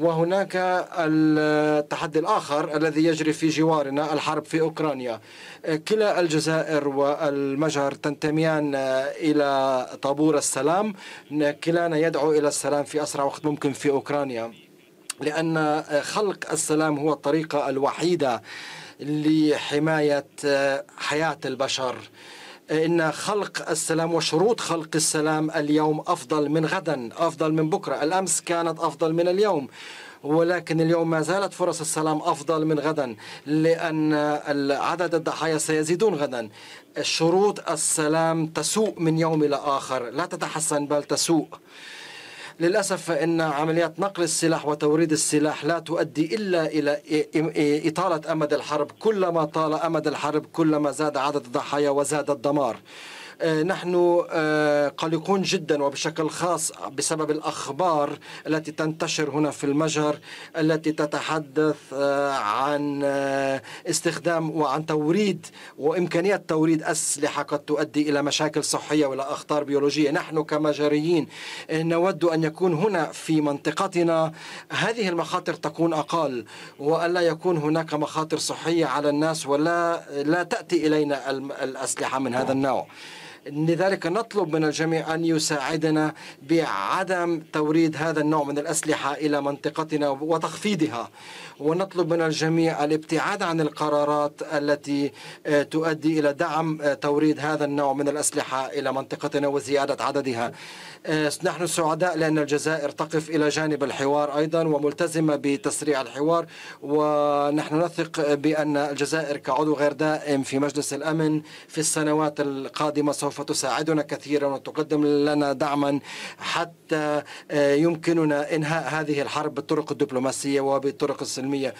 وهناك التحدي الآخر الذي يجري في جوارنا الحرب في أوكرانيا كلا الجزائر والمجر تنتميان إلى طابور السلام كلانا يدعو إلى السلام في أسرع وقت ممكن في أوكرانيا لأن خلق السلام هو الطريقة الوحيدة لحماية حياة البشر إن خلق السلام وشروط خلق السلام اليوم أفضل من غدا أفضل من بكرة الأمس كانت أفضل من اليوم ولكن اليوم ما زالت فرص السلام أفضل من غدا لأن عدد الضحايا سيزيدون غدا شروط السلام تسوء من يوم إلى آخر لا تتحسن بل تسوء للأسف فإن عمليات نقل السلاح وتوريد السلاح لا تؤدي إلا إلى إطالة أمد الحرب كلما طال أمد الحرب كلما زاد عدد الضحايا وزاد الدمار آه، نحن آه، قلقون جدا وبشكل خاص بسبب الأخبار التي تنتشر هنا في المجر التي تتحدث آه، عن استخدام وعن توريد وإمكانية توريد أسلحة قد تؤدي إلى مشاكل صحية وإلى أخطار بيولوجية نحن كمجريين نود أن يكون هنا في منطقتنا هذه المخاطر تكون أقل وألا يكون هناك مخاطر صحية على الناس ولا لا تأتي إلينا الأسلحة من هذا النوع لذلك نطلب من الجميع أن يساعدنا بعدم توريد هذا النوع من الأسلحة إلى منطقتنا وتخفيضها ونطلب من الجميع الابتعاد عن القرارات التي آه، تؤدي إلى دعم آه، توريد هذا النوع من الأسلحة إلى منطقتنا وزيادة عددها آه، نحن سعداء لأن الجزائر تقف إلى جانب الحوار أيضا وملتزمة بتسريع الحوار ونحن نثق بأن الجزائر كعضو غير دائم في مجلس الأمن في السنوات القادمة سوف سوف تساعدنا كثيرا وتقدم لنا دعما حتى آه، يمكننا إنهاء هذه الحرب بالطرق الدبلوماسية وبالطرق السلمية